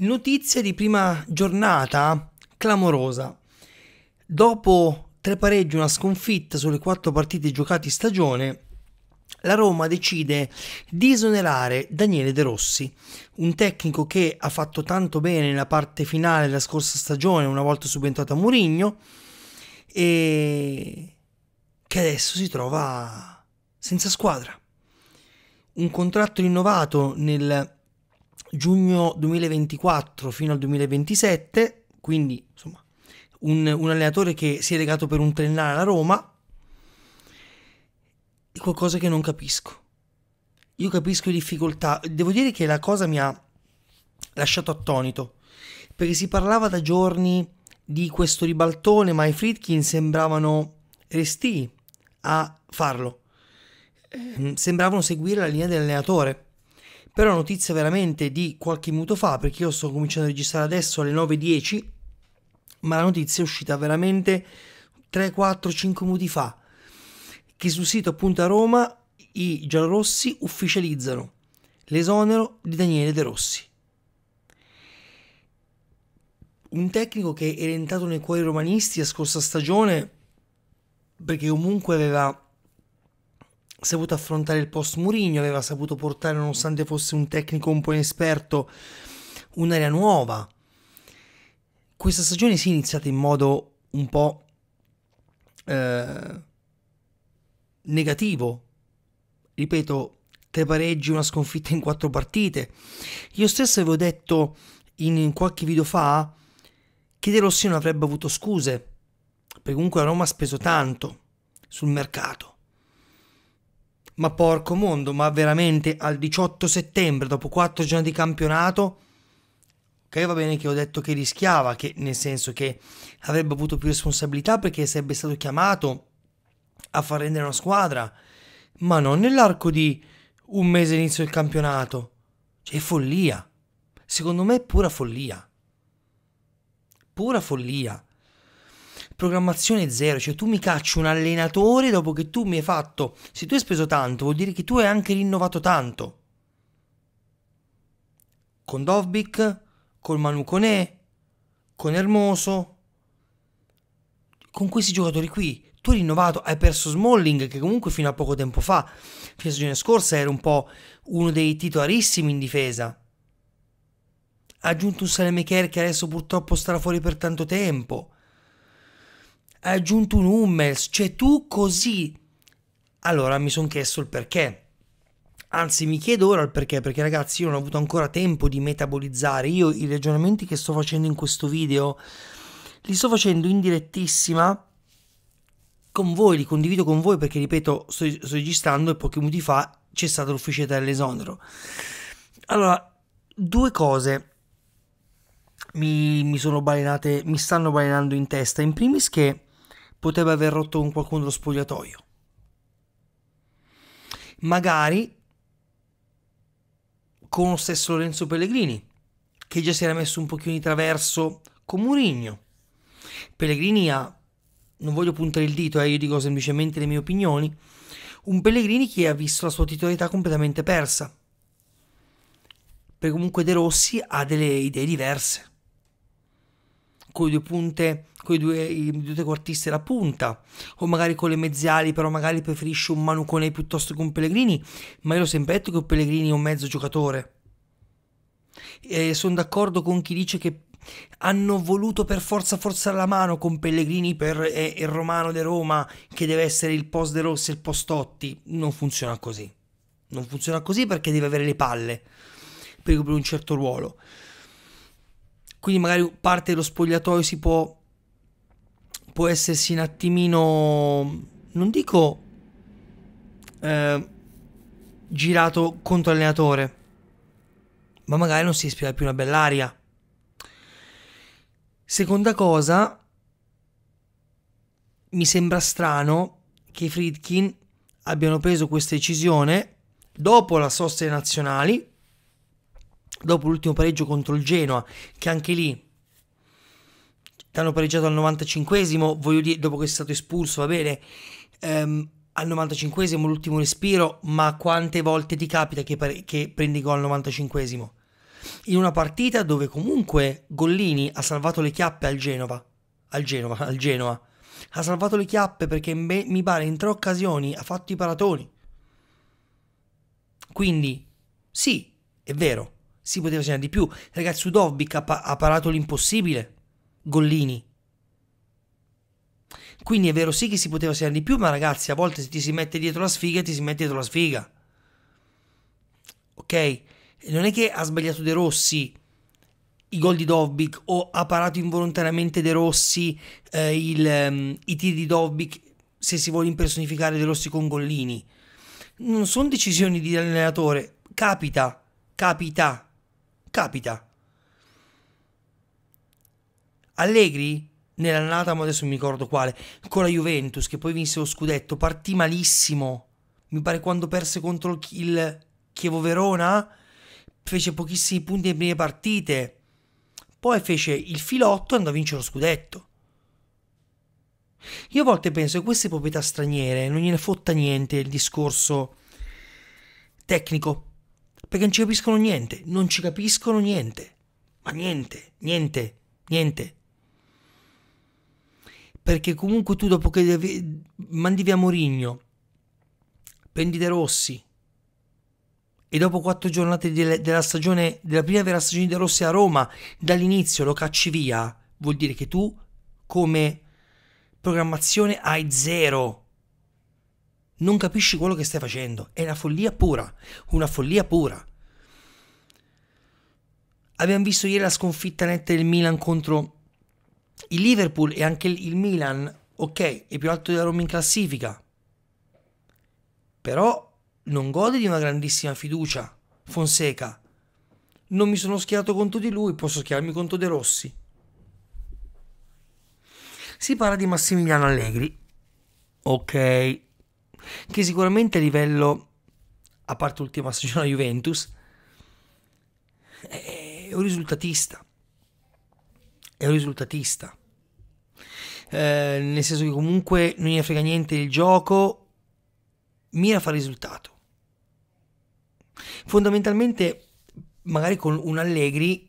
Notizia di prima giornata clamorosa. Dopo tre pareggi e una sconfitta sulle quattro partite giocate in stagione, la Roma decide di esonerare Daniele De Rossi, un tecnico che ha fatto tanto bene nella parte finale della scorsa stagione, una volta subentrato a Murigno, e che adesso si trova senza squadra. Un contratto rinnovato nel giugno 2024 fino al 2027, quindi insomma un, un allenatore che si è legato per un triennale alla Roma, è qualcosa che non capisco. Io capisco le difficoltà, devo dire che la cosa mi ha lasciato attonito, perché si parlava da giorni di questo ribaltone, ma i Friedkin sembravano resti a farlo, ehm, sembravano seguire la linea dell'allenatore però notizia veramente di qualche minuto fa, perché io sto cominciando a registrare adesso alle 9.10, ma la notizia è uscita veramente 3, 4, 5 minuti fa, che sul sito appunto a Roma i giallorossi ufficializzano l'esonero di Daniele De Rossi. Un tecnico che era entrato nei cuori romanisti la scorsa stagione perché comunque aveva saputo affrontare il post Murigno, aveva saputo portare, nonostante fosse un tecnico un po' inesperto, un'area nuova. Questa stagione si è iniziata in modo un po' eh, negativo. Ripeto, tre pareggi, una sconfitta in quattro partite. Io stesso avevo detto in qualche video fa che De Rossi non avrebbe avuto scuse, perché comunque la Roma ha speso tanto sul mercato ma porco mondo, ma veramente al 18 settembre, dopo 4 giorni di campionato, ok va bene che ho detto che rischiava, che, nel senso che avrebbe avuto più responsabilità perché sarebbe stato chiamato a far rendere una squadra, ma non nell'arco di un mese inizio del campionato. Cioè è follia. Secondo me è pura follia. Pura follia programmazione zero, cioè tu mi cacci un allenatore dopo che tu mi hai fatto, se tu hai speso tanto vuol dire che tu hai anche rinnovato tanto. Con Dovbik, Manu Coné, con Hermoso, con questi giocatori qui. Tu hai rinnovato, hai perso Smalling che comunque fino a poco tempo fa, fino alla stagione scorsa, era un po' uno dei titolarissimi in difesa. Ha aggiunto un Salemaker che adesso purtroppo starà fuori per tanto tempo hai aggiunto un Hummels, cioè tu così. Allora mi sono chiesto il perché. Anzi, mi chiedo ora il perché, perché ragazzi, io non ho avuto ancora tempo di metabolizzare. Io i ragionamenti che sto facendo in questo video li sto facendo in direttissima con voi, li condivido con voi perché, ripeto, sto, sto registrando e pochi minuti fa c'è stata l'ufficialità dell'esonero. Allora, due cose mi, mi sono balenate, mi stanno balenando in testa. In primis che poteva aver rotto con qualcuno lo spogliatoio. Magari con lo stesso Lorenzo Pellegrini, che già si era messo un pochino di traverso con Murigno. Pellegrini ha, non voglio puntare il dito, eh, io dico semplicemente le mie opinioni, un Pellegrini che ha visto la sua titolarità completamente persa. Perché comunque De Rossi ha delle idee diverse con i due punte, con i due, i due quartisti alla punta, o magari con le mezziali, però magari preferisce un Manucone piuttosto che un Pellegrini, ma io l'ho sempre detto che Pellegrini è un mezzo giocatore. sono d'accordo con chi dice che hanno voluto per forza forzare la mano con Pellegrini per eh, il romano de Roma che deve essere il post de Rossi e il post Totti. Non funziona così. Non funziona così perché deve avere le palle per un certo ruolo quindi magari parte dello spogliatoio si può, può essersi un attimino, non dico eh, girato contro allenatore ma magari non si ispira più una bell'aria. Seconda cosa, mi sembra strano che i Friedkin abbiano preso questa decisione dopo la sosta dei nazionali, dopo l'ultimo pareggio contro il Genoa, che anche lì ti hanno pareggiato al 95esimo, voglio dire, dopo che sei stato espulso, va bene, ehm, al 95esimo l'ultimo respiro, ma quante volte ti capita che, che prendi gol al 95esimo? In una partita dove comunque Gollini ha salvato le chiappe al Genova, al Genova, al Genoa, ha salvato le chiappe perché mi pare in tre occasioni ha fatto i paratoni. Quindi, sì, è vero, si poteva segnare di più. Ragazzi, Udovic ha, pa- ha parato l'impossibile. Gollini. Quindi è vero sì che si poteva segnare di più, ma ragazzi, a volte se ti si mette dietro la sfiga, ti si mette dietro la sfiga. Ok? Non è che ha sbagliato De Rossi i gol di Dovbik o ha parato involontariamente De Rossi eh, il, um, i tiri di Dovbik se si vuole impersonificare De Rossi con Gollini. Non sono decisioni di allenatore, capita, capita, Capita. Allegri, nell'annata, ma adesso mi ricordo quale, con la Juventus, che poi vinse lo scudetto, partì malissimo. Mi pare quando perse contro il Chievo Verona, fece pochissimi punti nelle prime partite. Poi fece il filotto e andò a vincere lo scudetto. Io a volte penso che queste proprietà straniere non gliene fotta niente il discorso tecnico, perché non ci capiscono niente, non ci capiscono niente. Ma niente, niente, niente. Perché comunque tu dopo che mandi via Morigno, prendi De Rossi, e dopo quattro giornate della stagione, della primavera stagione di De Rossi a Roma, dall'inizio lo cacci via, vuol dire che tu come programmazione hai zero non capisci quello che stai facendo. È una follia pura, una follia pura. Abbiamo visto ieri la sconfitta netta del Milan contro il Liverpool e anche il Milan, ok, è più alto della Roma in classifica, però non gode di una grandissima fiducia. Fonseca, non mi sono schierato contro di lui, posso schierarmi contro De Rossi. Si parla di Massimiliano Allegri. Ok, che sicuramente a livello, a parte l'ultima stagione a Juventus, è un risultatista. È un risultatista. Eh, nel senso che comunque non gli frega niente il gioco, mira a fare risultato. Fondamentalmente, magari con un Allegri,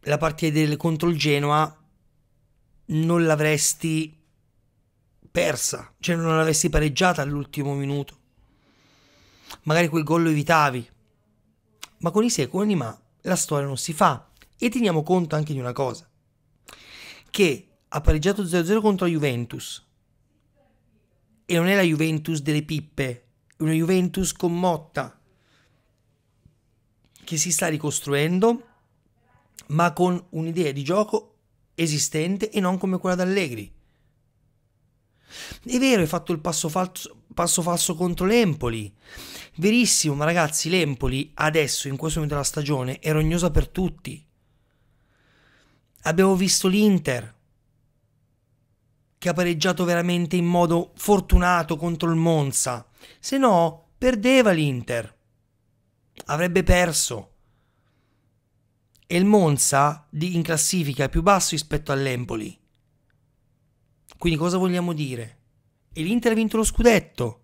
la partita del, contro il Genoa non l'avresti persa, cioè non l'avessi pareggiata all'ultimo minuto. Magari quel gol lo evitavi. Ma con i secoli ma la storia non si fa. E teniamo conto anche di una cosa, che ha pareggiato 0-0 contro la Juventus. E non è la Juventus delle pippe, è una Juventus commotta, che si sta ricostruendo, ma con un'idea di gioco esistente e non come quella d'Allegri è vero, hai fatto il passo falso, passo falso contro l'Empoli. Verissimo, ma ragazzi, l'Empoli adesso, in questo momento della stagione, è rognosa per tutti. Abbiamo visto l'Inter, che ha pareggiato veramente in modo fortunato contro il Monza. Se no, perdeva l'Inter. Avrebbe perso. E il Monza in classifica è più basso rispetto all'Empoli. Quindi cosa vogliamo dire? E l'Inter ha vinto lo scudetto,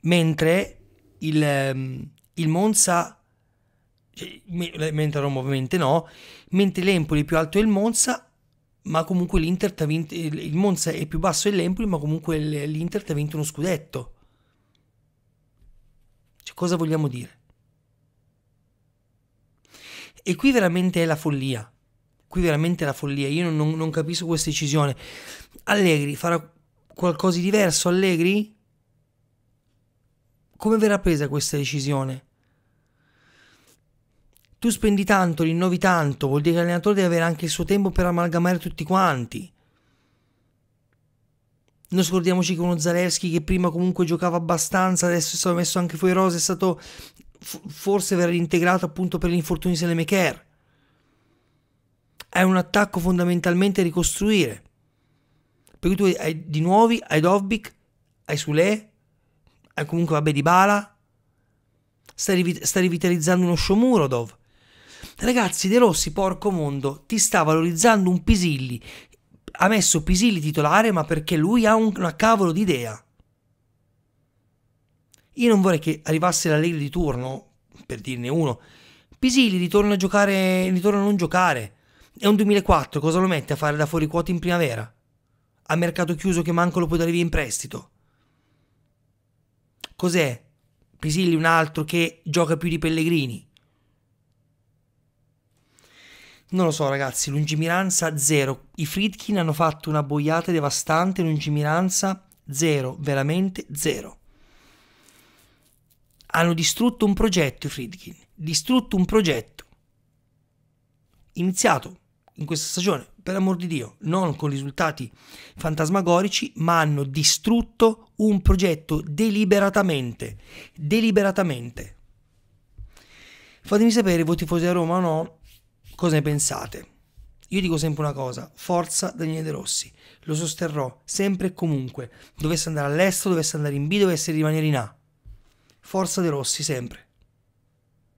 mentre il, ehm, il Monza, cioè, mentre Roma ovviamente no, mentre l'Empoli è più alto del Monza, ma comunque l'Inter ha vinto, il Monza è più basso dell'Empoli, ma comunque l'Inter ha vinto uno scudetto. Cioè, cosa vogliamo dire? E qui veramente è la follia qui veramente la follia, io non, non capisco questa decisione. Allegri farà qualcosa di diverso, Allegri? Come verrà presa questa decisione? Tu spendi tanto, rinnovi tanto, vuol dire che l'allenatore deve avere anche il suo tempo per amalgamare tutti quanti. Non scordiamoci che uno Zaleschi che prima comunque giocava abbastanza, adesso è stato messo anche fuori rosa, è stato forse verrà integrato appunto per gli l'infortunio di Selemaker è un attacco fondamentalmente ricostruire. Perché tu hai di nuovi, hai Dovbik, hai Sule, hai comunque vabbè di Bala, sta, riv- sta rivitalizzando uno Dov. Ragazzi, De Rossi, porco mondo, ti sta valorizzando un Pisilli. Ha messo Pisilli titolare, ma perché lui ha un, una cavolo di idea. Io non vorrei che arrivasse la Lega di turno, per dirne uno. Pisilli ritorna a giocare, ritorna a non giocare. È un 2004, cosa lo mette a fare da fuori quota in primavera? A mercato chiuso che manco lo puoi dare via in prestito. Cos'è? Pisilli un altro che gioca più di Pellegrini. Non lo so, ragazzi, lungimiranza zero. I Fritkin hanno fatto una boiata devastante, lungimiranza zero, veramente zero. Hanno distrutto un progetto i Fritkin, distrutto un progetto. Iniziato in questa stagione, per amor di Dio, non con risultati fantasmagorici, ma hanno distrutto un progetto deliberatamente, deliberatamente. Fatemi sapere, voi tifosi a Roma o no, cosa ne pensate. Io dico sempre una cosa, forza Daniele De Rossi, lo sosterrò sempre e comunque, dovesse andare all'estero, dovesse andare in B, dovesse rimanere in A. Forza De Rossi sempre.